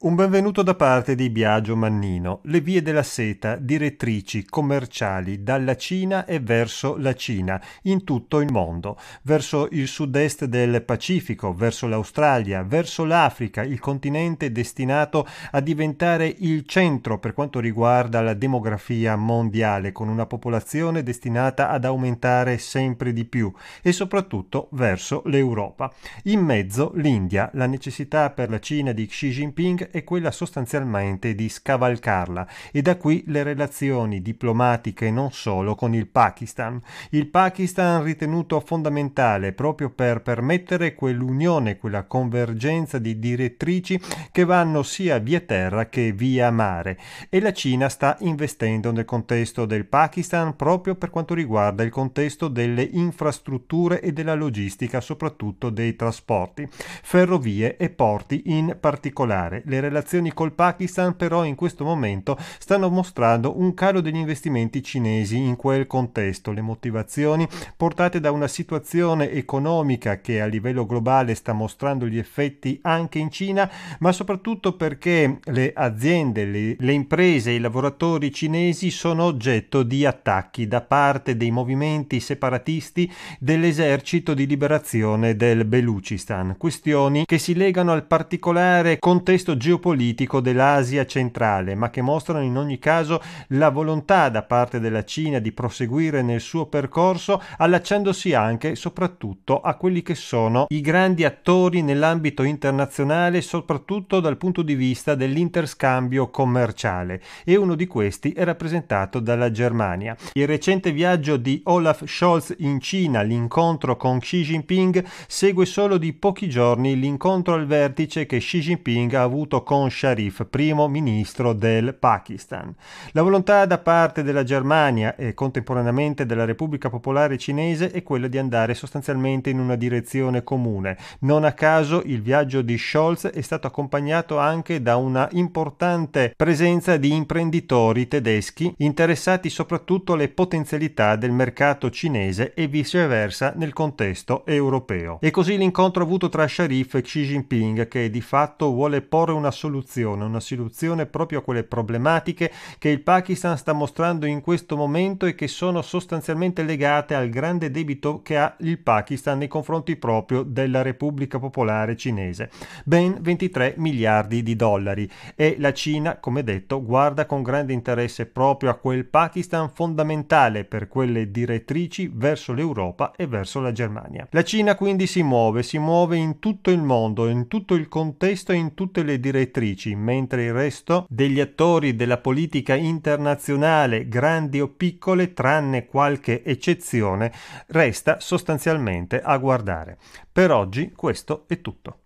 Un benvenuto da parte di Biagio Mannino, le vie della seta, direttrici commerciali dalla Cina e verso la Cina, in tutto il mondo, verso il sud-est del Pacifico, verso l'Australia, verso l'Africa, il continente destinato a diventare il centro per quanto riguarda la demografia mondiale, con una popolazione destinata ad aumentare sempre di più e soprattutto verso l'Europa. In mezzo l'India, la necessità per la Cina di Xi Jinping è quella sostanzialmente di scavalcarla e da qui le relazioni diplomatiche non solo con il Pakistan. Il Pakistan ritenuto fondamentale proprio per permettere quell'unione, quella convergenza di direttrici che vanno sia via terra che via mare e la Cina sta investendo nel contesto del Pakistan proprio per quanto riguarda il contesto delle infrastrutture e della logistica, soprattutto dei trasporti, ferrovie e porti in particolare. Le le relazioni col Pakistan però in questo momento stanno mostrando un calo degli investimenti cinesi in quel contesto. Le motivazioni portate da una situazione economica che a livello globale sta mostrando gli effetti anche in Cina, ma soprattutto perché le aziende, le, le imprese, i lavoratori cinesi sono oggetto di attacchi da parte dei movimenti separatisti dell'esercito di liberazione del Belucistan, questioni che si legano al particolare contesto geopolitico geopolitico dell'Asia centrale, ma che mostrano in ogni caso la volontà da parte della Cina di proseguire nel suo percorso, allacciandosi anche e soprattutto a quelli che sono i grandi attori nell'ambito internazionale, soprattutto dal punto di vista dell'interscambio commerciale, e uno di questi è rappresentato dalla Germania. Il recente viaggio di Olaf Scholz in Cina, l'incontro con Xi Jinping, segue solo di pochi giorni l'incontro al vertice che Xi Jinping ha avuto accordo con Sharif, primo ministro del Pakistan. La volontà da parte della Germania e contemporaneamente della Repubblica Popolare Cinese è quella di andare sostanzialmente in una direzione comune. Non a caso il viaggio di Scholz è stato accompagnato anche da una importante presenza di imprenditori tedeschi interessati soprattutto alle potenzialità del mercato cinese e viceversa nel contesto europeo. E così l'incontro avuto tra Sharif e Xi Jinping che di fatto vuole porre una una soluzione, una soluzione proprio a quelle problematiche che il Pakistan sta mostrando in questo momento e che sono sostanzialmente legate al grande debito che ha il Pakistan nei confronti proprio della Repubblica Popolare Cinese, ben 23 miliardi di dollari. E la Cina, come detto, guarda con grande interesse proprio a quel Pakistan fondamentale per quelle direttrici verso l'Europa e verso la Germania. La Cina quindi si muove, si muove in tutto il mondo, in tutto il contesto e in tutte le direzioni direttrici, mentre il resto degli attori della politica internazionale, grandi o piccole, tranne qualche eccezione, resta sostanzialmente a guardare. Per oggi questo è tutto.